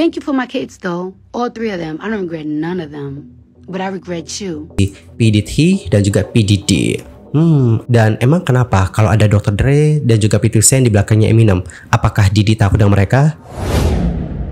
Thank you for my kids, though. All three of them. I don't regret none of them. But I regret you. PDT dan juga PDD. Hmm, dan emang kenapa kalau ada Dr. Dre dan juga Peter Sen di belakangnya Eminem? Apakah Didi takut dengan mereka?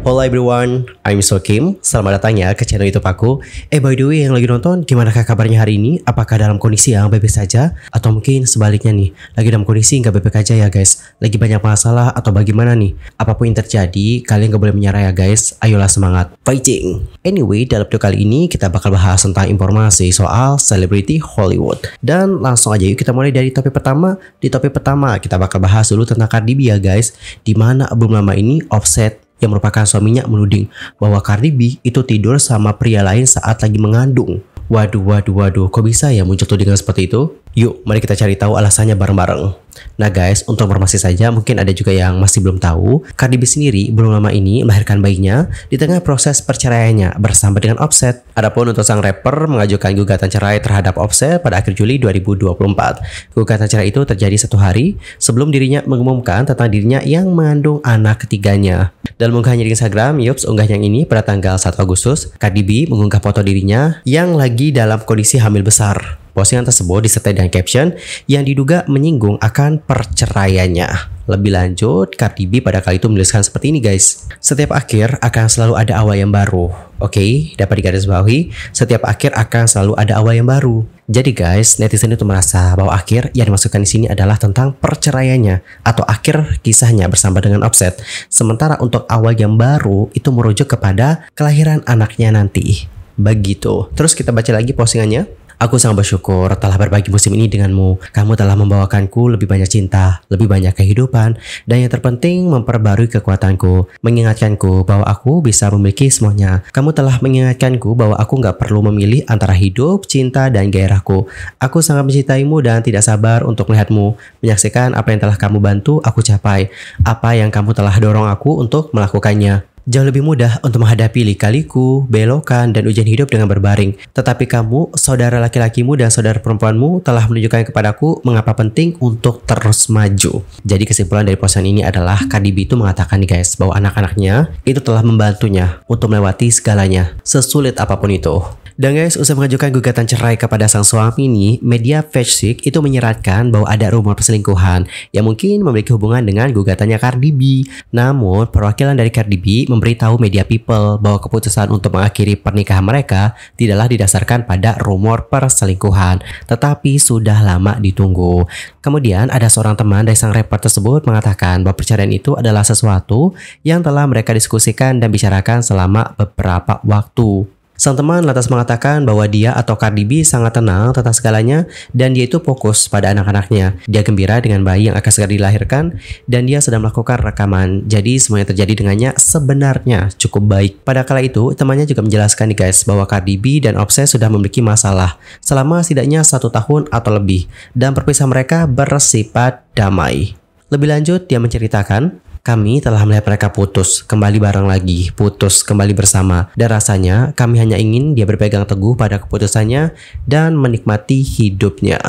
Hello everyone, I'm So Kim. Selamat datang ya ke channel YouTube aku. Eh by the way yang lagi nonton, gimana kabarnya hari ini? Apakah dalam kondisi yang baik saja? Atau mungkin sebaliknya nih, lagi dalam kondisi nggak baik aja ya guys? Lagi banyak masalah atau bagaimana nih? Apapun yang terjadi, kalian nggak boleh menyerah ya guys. Ayolah semangat, fighting! Anyway, dalam video kali ini kita bakal bahas tentang informasi soal selebriti Hollywood. Dan langsung aja yuk kita mulai dari topik pertama. Di topik pertama kita bakal bahas dulu tentang Cardi B ya guys. Dimana belum lama ini Offset yang merupakan suaminya menuding bahwa Cardi B itu tidur sama pria lain saat lagi mengandung. Waduh, waduh, waduh, kok bisa ya muncul tudingan seperti itu? Yuk, mari kita cari tahu alasannya bareng-bareng. Nah guys, untuk informasi saja mungkin ada juga yang masih belum tahu, Cardi B sendiri belum lama ini melahirkan bayinya di tengah proses perceraiannya bersama dengan Offset. Adapun untuk sang rapper mengajukan gugatan cerai terhadap Offset pada akhir Juli 2024. Gugatan cerai itu terjadi satu hari sebelum dirinya mengumumkan tentang dirinya yang mengandung anak ketiganya. Dalam unggahannya di Instagram, Yups unggah yang ini pada tanggal 1 Agustus, Cardi B mengunggah foto dirinya yang lagi dalam kondisi hamil besar. Postingan tersebut disertai dengan caption yang diduga menyinggung akan perceraiannya. Lebih lanjut, Cardi B pada kali itu menuliskan seperti ini guys. Setiap akhir akan selalu ada awal yang baru. Oke, okay, dapat digarisbawahi, setiap akhir akan selalu ada awal yang baru. Jadi guys, netizen itu merasa bahwa akhir yang dimasukkan di sini adalah tentang perceraiannya atau akhir kisahnya bersama dengan offset. Sementara untuk awal yang baru itu merujuk kepada kelahiran anaknya nanti. Begitu. Terus kita baca lagi postingannya. Aku sangat bersyukur telah berbagi musim ini denganmu. Kamu telah membawakanku lebih banyak cinta, lebih banyak kehidupan, dan yang terpenting memperbarui kekuatanku, mengingatkanku bahwa aku bisa memiliki semuanya. Kamu telah mengingatkanku bahwa aku nggak perlu memilih antara hidup, cinta, dan gairahku. Aku sangat mencintaimu dan tidak sabar untuk melihatmu, menyaksikan apa yang telah kamu bantu aku capai, apa yang kamu telah dorong aku untuk melakukannya jauh lebih mudah untuk menghadapi likaliku, belokan, dan ujian hidup dengan berbaring. Tetapi kamu, saudara laki-lakimu dan saudara perempuanmu telah menunjukkan kepadaku mengapa penting untuk terus maju. Jadi kesimpulan dari posan ini adalah Cardi itu mengatakan nih guys bahwa anak-anaknya itu telah membantunya untuk melewati segalanya, sesulit apapun itu. Dan guys, usai mengajukan gugatan cerai kepada sang suami ini, media Fetchsik itu menyeratkan bahwa ada rumor perselingkuhan yang mungkin memiliki hubungan dengan gugatannya Cardi B. Namun, perwakilan dari Cardi B memberitahu media People bahwa keputusan untuk mengakhiri pernikahan mereka tidaklah didasarkan pada rumor perselingkuhan, tetapi sudah lama ditunggu. Kemudian, ada seorang teman dari sang rapper tersebut mengatakan bahwa perceraian itu adalah sesuatu yang telah mereka diskusikan dan bicarakan selama beberapa waktu. Sang teman lantas mengatakan bahwa dia atau Cardi B sangat tenang tentang segalanya dan dia itu fokus pada anak-anaknya. Dia gembira dengan bayi yang akan segera dilahirkan dan dia sedang melakukan rekaman. Jadi semuanya terjadi dengannya sebenarnya cukup baik. Pada kala itu, temannya juga menjelaskan nih guys bahwa Cardi B dan Obses sudah memiliki masalah selama setidaknya satu tahun atau lebih dan perpisahan mereka bersifat damai. Lebih lanjut, dia menceritakan, kami telah melihat mereka putus, kembali bareng lagi, putus, kembali bersama. Dan rasanya kami hanya ingin dia berpegang teguh pada keputusannya dan menikmati hidupnya.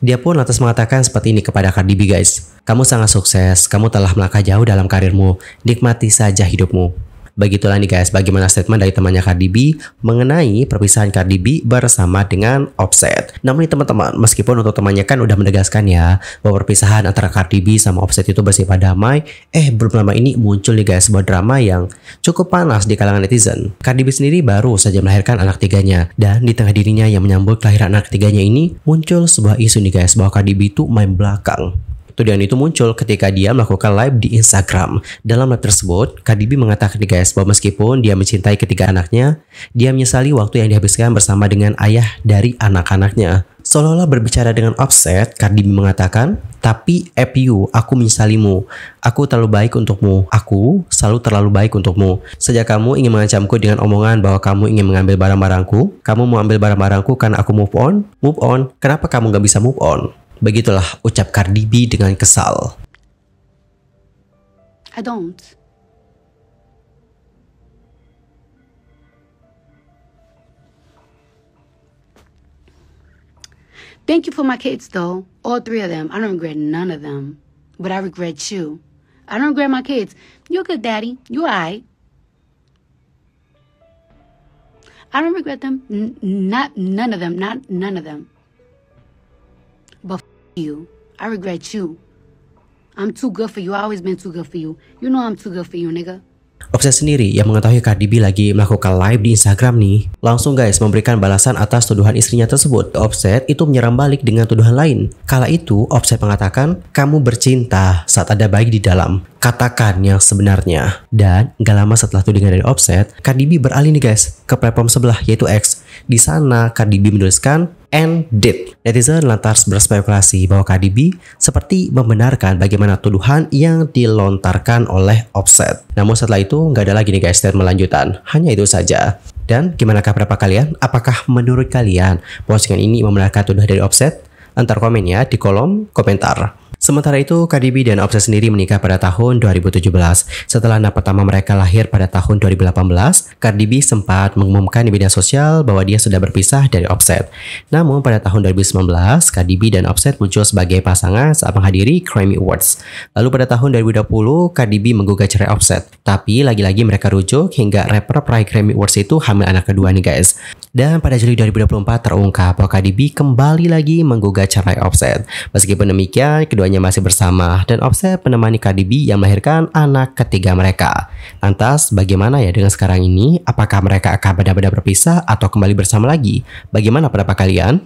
Dia pun lantas mengatakan seperti ini kepada Cardi B guys. Kamu sangat sukses, kamu telah melangkah jauh dalam karirmu, nikmati saja hidupmu. Begitulah nih guys, bagaimana statement dari temannya Cardi B mengenai perpisahan Cardi B bersama dengan Offset. Namun nih teman-teman, meskipun untuk temannya kan udah menegaskan ya bahwa perpisahan antara Cardi B sama Offset itu bersifat damai, eh belum lama ini muncul nih guys sebuah drama yang cukup panas di kalangan netizen. Cardi B sendiri baru saja melahirkan anak tiganya dan di tengah dirinya yang menyambut kelahiran anak ketiganya ini muncul sebuah isu nih guys bahwa Cardi B itu main belakang Tuduhan itu muncul ketika dia melakukan live di Instagram. Dalam live tersebut, Cardi mengatakan di guys bahwa meskipun dia mencintai ketiga anaknya, dia menyesali waktu yang dihabiskan bersama dengan ayah dari anak-anaknya. Seolah-olah berbicara dengan offset, Cardi mengatakan, Tapi FU, aku menyesalimu. Aku terlalu baik untukmu. Aku selalu terlalu baik untukmu. Sejak kamu ingin mengancamku dengan omongan bahwa kamu ingin mengambil barang-barangku, kamu mau ambil barang-barangku karena aku move on? Move on? Kenapa kamu gak bisa move on? Begitulah ucap Cardi B dengan kesal. I don't. Thank you for my kids, though. All three of them. I don't regret none of them. But I regret you. I don't regret my kids. You're good, Daddy. You're all right. I don't regret them. N not none of them. Not none of them. But you. I regret you. I'm too good for you. I always been too good for you. You know I'm too good for you, nigga. sendiri yang mengetahui Cardi B lagi melakukan live di Instagram nih, langsung guys memberikan balasan atas tuduhan istrinya tersebut. Offset itu menyerang balik dengan tuduhan lain. Kala itu, Offset mengatakan, kamu bercinta saat ada bayi di dalam. Katakan yang sebenarnya. Dan gak lama setelah tudingan dari Offset, Cardi B beralih nih guys ke platform sebelah yaitu X. Di sana, Cardi B menuliskan, and did. Netizen lantas berspekulasi bahwa KDB seperti membenarkan bagaimana tuduhan yang dilontarkan oleh Offset. Namun setelah itu nggak ada lagi nih guys dan melanjutan. Hanya itu saja. Dan gimana pendapat kalian? Apakah menurut kalian postingan ini membenarkan tuduhan dari Offset? Antar komen ya di kolom komentar. Sementara itu, KDB dan Offset sendiri menikah pada tahun 2017. Setelah anak pertama mereka lahir pada tahun 2018, Cardi sempat mengumumkan di media sosial bahwa dia sudah berpisah dari Offset. Namun pada tahun 2019, Cardi dan Offset muncul sebagai pasangan saat menghadiri Grammy Awards. Lalu pada tahun 2020, Cardi B menggugat cerai Offset. Tapi lagi-lagi mereka rujuk hingga rapper peraih Grammy Awards itu hamil anak kedua nih guys. Dan pada Juli 2024 terungkap bahwa Cardi kembali lagi menggugat cerai Offset. Meskipun demikian, kedua keduanya masih bersama dan Offset menemani KDB yang melahirkan anak ketiga mereka. Lantas bagaimana ya dengan sekarang ini? Apakah mereka akan benar-benar berpisah atau kembali bersama lagi? Bagaimana pendapat kalian?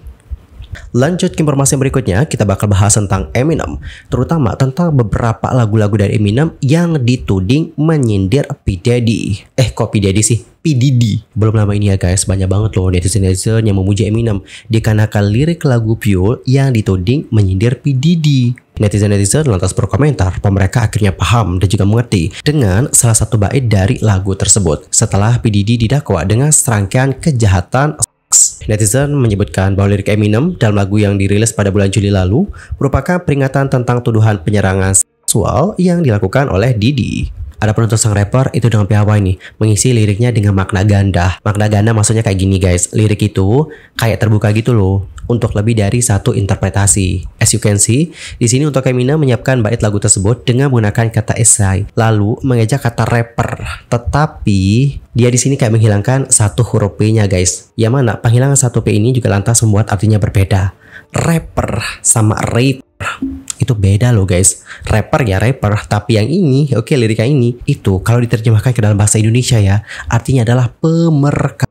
Lanjut ke informasi berikutnya, kita bakal bahas tentang Eminem, terutama tentang beberapa lagu-lagu dari Eminem yang dituding menyindir P. Daddy. Eh kok P. Daddy sih? P. Didi. Belum lama ini ya guys, banyak banget loh netizen-netizen yang memuji Eminem dikarenakan lirik lagu Pure yang dituding menyindir P. Didi. Netizen-netizen lantas berkomentar bahwa mereka akhirnya paham dan juga mengerti dengan salah satu bait dari lagu tersebut setelah PDD didakwa dengan serangkaian kejahatan Netizen menyebutkan bahwa lirik Eminem dalam lagu yang dirilis pada bulan Juli lalu merupakan peringatan tentang tuduhan penyerangan seksual yang dilakukan oleh Didi. Adapun untuk sang rapper itu dengan piawai nih mengisi liriknya dengan makna ganda. Makna ganda maksudnya kayak gini guys, lirik itu kayak terbuka gitu loh untuk lebih dari satu interpretasi. As you can see, di sini untuk Kemina menyiapkan bait lagu tersebut dengan menggunakan kata esai, lalu mengejak kata rapper. Tetapi dia di sini kayak menghilangkan satu huruf P-nya guys. Yang mana penghilangan satu P ini juga lantas membuat artinya berbeda. Rapper sama rapper itu beda loh guys rapper ya rapper tapi yang ini oke okay, liriknya ini itu kalau diterjemahkan ke dalam bahasa Indonesia ya artinya adalah pemerka.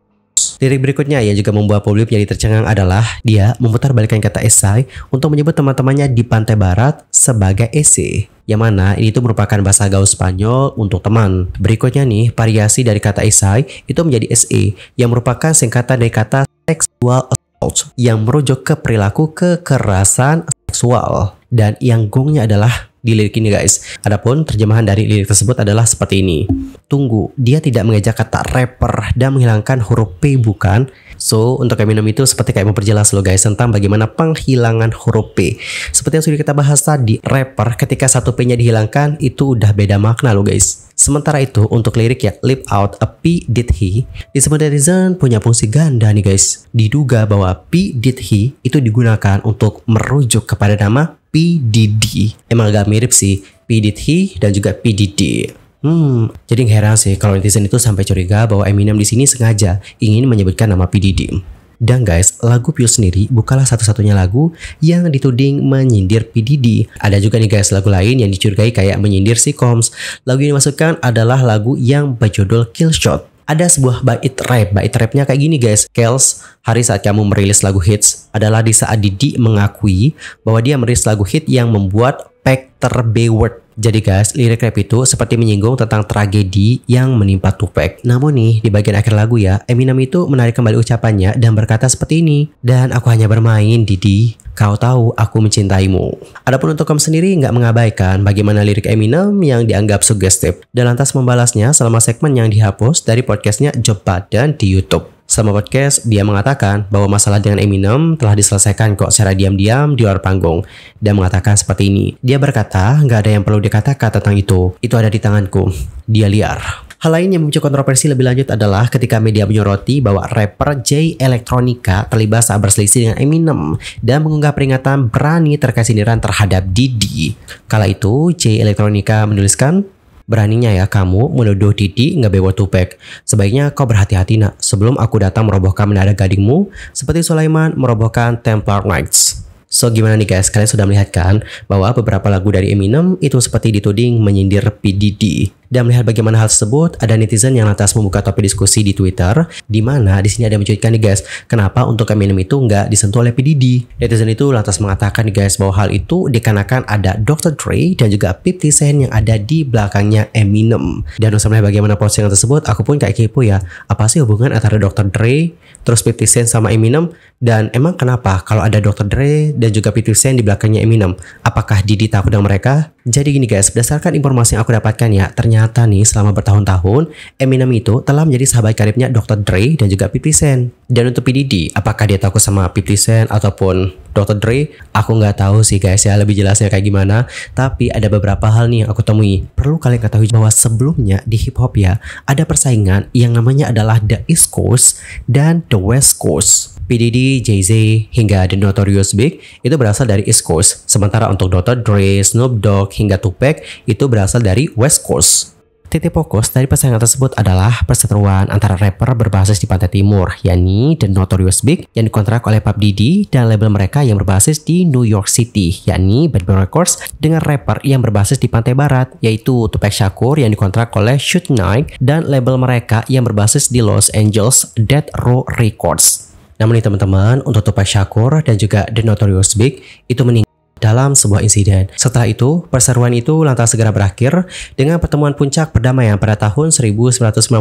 Lirik berikutnya yang juga membuat publik jadi tercengang adalah dia memutarbalikkan kata esai untuk menyebut teman-temannya di pantai barat sebagai ese. Yang mana ini itu merupakan bahasa gaul Spanyol untuk teman. Berikutnya nih, variasi dari kata esai itu menjadi se yang merupakan singkatan dari kata sexual assault yang merujuk ke perilaku kekerasan seksual. Dan yang gongnya adalah di lirik ini guys. Adapun terjemahan dari lirik tersebut adalah seperti ini. Tunggu, dia tidak mengejak kata rapper dan menghilangkan huruf P bukan? So, untuk Eminem itu seperti kayak memperjelas lo guys tentang bagaimana penghilangan huruf P. Seperti yang sudah kita bahas tadi, rapper ketika satu P-nya dihilangkan itu udah beda makna lo guys. Sementara itu, untuk lirik ya, lip out a P did he, disebut Reason punya fungsi ganda nih guys. Diduga bahwa P did he itu digunakan untuk merujuk kepada nama P. Diddy. Emang agak mirip sih, P. did he dan juga P. Diddy. Hmm, jadi heran sih kalau netizen itu sampai curiga bahwa Eminem di sini sengaja ingin menyebutkan nama P. Diddy. Dan guys, lagu Pius sendiri bukanlah satu-satunya lagu yang dituding menyindir PDD. Ada juga nih guys lagu lain yang dicurigai kayak menyindir si Combs. Lagu yang dimasukkan adalah lagu yang berjudul Kill Shot. Ada sebuah bait rap, bait rapnya kayak gini guys. Kels, hari saat kamu merilis lagu hits adalah di saat Didi mengakui bahwa dia merilis lagu hit yang membuat Pector Bayward jadi guys, lirik rap itu seperti menyinggung tentang tragedi yang menimpa Tupac. Namun nih, di bagian akhir lagu ya, Eminem itu menarik kembali ucapannya dan berkata seperti ini. Dan aku hanya bermain, Didi. Kau tahu aku mencintaimu. Adapun untuk kamu sendiri nggak mengabaikan bagaimana lirik Eminem yang dianggap sugestif dan lantas membalasnya selama segmen yang dihapus dari podcastnya Joe dan di YouTube. Sama podcast, dia mengatakan bahwa masalah dengan Eminem telah diselesaikan kok secara diam-diam di luar panggung. Dia mengatakan seperti ini. Dia berkata, nggak ada yang perlu dikatakan tentang itu. Itu ada di tanganku. Dia liar. Hal lain yang memicu kontroversi lebih lanjut adalah ketika media menyoroti bahwa rapper Jay Electronica terlibat saat berselisih dengan Eminem dan mengunggah peringatan berani terkait sindiran terhadap Didi. Kala itu, Jay Electronica menuliskan, Beraninya ya kamu menuduh Didi ngebewa Tupek. Sebaiknya kau berhati-hati nak sebelum aku datang merobohkan menara gadingmu seperti Sulaiman merobohkan Templar Knights. So gimana nih guys, kalian sudah melihat kan bahwa beberapa lagu dari Eminem itu seperti dituding menyindir P. Diddy. Dan melihat bagaimana hal tersebut, ada netizen yang lantas membuka topik diskusi di Twitter, di mana di sini ada mencuitkan nih guys, kenapa untuk Eminem itu nggak disentuh oleh PDD? Netizen itu lantas mengatakan nih guys bahwa hal itu dikarenakan ada Dr. Dre dan juga 50 Cent yang ada di belakangnya Eminem. Dan untuk melihat bagaimana postingan tersebut, aku pun kayak kepo ya, apa sih hubungan antara Dr. Dre, terus 50 Cent sama Eminem, dan emang kenapa kalau ada Dr. Dre dan juga 50 Cent di belakangnya Eminem? Apakah Didi takut dengan mereka? Jadi gini guys, berdasarkan informasi yang aku dapatkan ya, ternyata nih selama bertahun-tahun, Eminem itu telah menjadi sahabat karibnya Dr. Dre dan juga 50 Cent. Dan untuk PDD, apakah dia takut sama 50 Cent ataupun Dr. Dre? Aku nggak tahu sih guys ya, lebih jelasnya kayak gimana. Tapi ada beberapa hal nih yang aku temui. Perlu kalian ketahui bahwa sebelumnya di hip hop ya, ada persaingan yang namanya adalah The East Coast dan The West Coast. PDD, Jay-Z, hingga The Notorious Big itu berasal dari East Coast. Sementara untuk Dr. Dre, Snoop Dogg, hingga Tupac itu berasal dari West Coast. Titik fokus dari persaingan tersebut adalah perseteruan antara rapper berbasis di pantai timur, yakni The Notorious Big yang dikontrak oleh Pub Diddy dan label mereka yang berbasis di New York City, yakni Bad Boy Records dengan rapper yang berbasis di pantai barat, yaitu Tupac Shakur yang dikontrak oleh Shoot Nike dan label mereka yang berbasis di Los Angeles, Dead Row Records. Namun teman-teman, untuk Tupac Shakur dan juga The Notorious Big itu meninggal dalam sebuah insiden. Setelah itu, perseruan itu lantas segera berakhir dengan pertemuan puncak perdamaian pada tahun 1997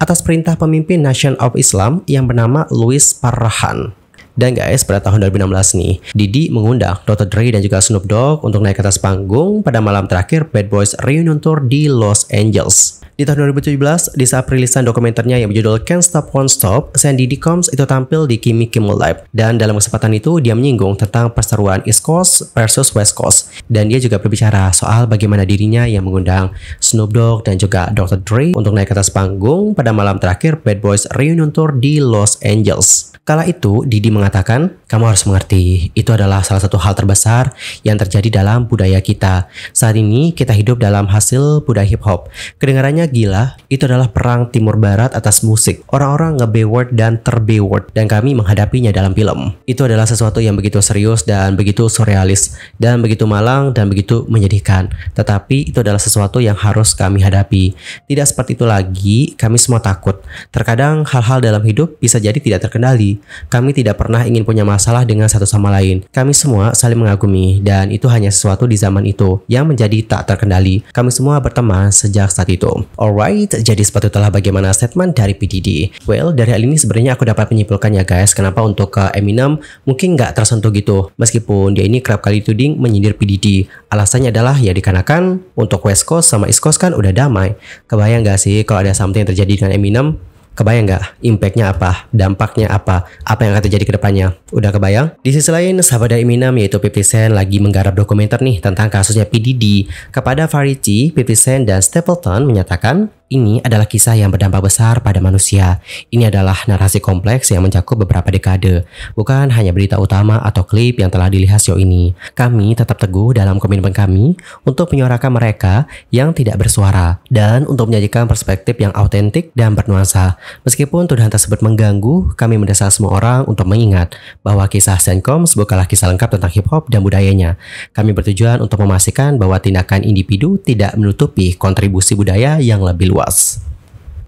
atas perintah pemimpin Nation of Islam yang bernama Louis Parahan. Dan guys, pada tahun 2016 nih, Didi mengundang Dr. Dre dan juga Snoop Dogg untuk naik ke atas panggung pada malam terakhir Bad Boys Reunion Tour di Los Angeles. Di tahun 2017, di saat perilisan dokumenternya yang berjudul Can't Stop Won't Stop, Sandy D. Combs itu tampil di Kimmy Kimmel Live. Dan dalam kesempatan itu, dia menyinggung tentang perseteruan East Coast versus West Coast. Dan dia juga berbicara soal bagaimana dirinya yang mengundang Snoop Dogg dan juga Dr. Dre untuk naik ke atas panggung pada malam terakhir Bad Boys Reunion Tour di Los Angeles. Kala itu, Didi meng mengatakan, kamu harus mengerti, itu adalah salah satu hal terbesar yang terjadi dalam budaya kita. Saat ini kita hidup dalam hasil budaya hip hop. Kedengarannya gila, itu adalah perang timur barat atas musik. Orang-orang word dan ter word dan kami menghadapinya dalam film. Itu adalah sesuatu yang begitu serius dan begitu surrealis dan begitu malang dan begitu menyedihkan. Tetapi itu adalah sesuatu yang harus kami hadapi. Tidak seperti itu lagi, kami semua takut. Terkadang hal-hal dalam hidup bisa jadi tidak terkendali. Kami tidak pernah pernah ingin punya masalah dengan satu sama lain. Kami semua saling mengagumi dan itu hanya sesuatu di zaman itu yang menjadi tak terkendali. Kami semua berteman sejak saat itu. Alright, jadi seperti itulah bagaimana statement dari PDD. Well, dari hal ini sebenarnya aku dapat menyimpulkan ya guys, kenapa untuk ke uh, Eminem mungkin nggak tersentuh gitu. Meskipun dia ini kerap kali tuding menyindir PDD. Alasannya adalah ya dikarenakan untuk West Coast sama East Coast kan udah damai. Kebayang gak sih kalau ada something yang terjadi dengan Eminem? Kebayang nggak impactnya apa, dampaknya apa, apa yang akan terjadi ke depannya? Udah kebayang? Di sisi lain, sahabat dari Minam yaitu Pipi Sen lagi menggarap dokumenter nih tentang kasusnya PDD. Kepada Variety, Pipi Sen dan Stapleton menyatakan, ini adalah kisah yang berdampak besar pada manusia. Ini adalah narasi kompleks yang mencakup beberapa dekade, bukan hanya berita utama atau klip yang telah dilihat sejauh ini. Kami tetap teguh dalam komitmen kami untuk menyuarakan mereka yang tidak bersuara dan untuk menyajikan perspektif yang autentik dan bernuansa. Meskipun tuduhan tersebut mengganggu, kami mendesak semua orang untuk mengingat bahwa kisah Sencoms bukanlah kisah lengkap tentang hip hop dan budayanya. Kami bertujuan untuk memastikan bahwa tindakan individu tidak menutupi kontribusi budaya yang lebih luas luas.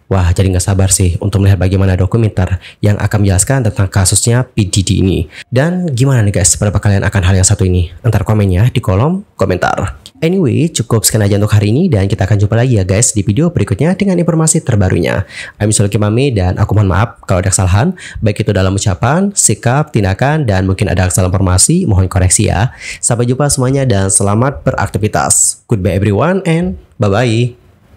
Wah, jadi nggak sabar sih untuk melihat bagaimana dokumenter yang akan menjelaskan tentang kasusnya PDD ini. Dan gimana nih guys pendapat kalian akan hal yang satu ini? Antar komennya di kolom komentar. Anyway, cukup sekian aja untuk hari ini dan kita akan jumpa lagi ya guys di video berikutnya dengan informasi terbarunya. I'm Sulki Mami dan aku mohon maaf kalau ada kesalahan, baik itu dalam ucapan, sikap, tindakan, dan mungkin ada kesalahan informasi, mohon koreksi ya. Sampai jumpa semuanya dan selamat beraktivitas. Goodbye everyone and bye-bye.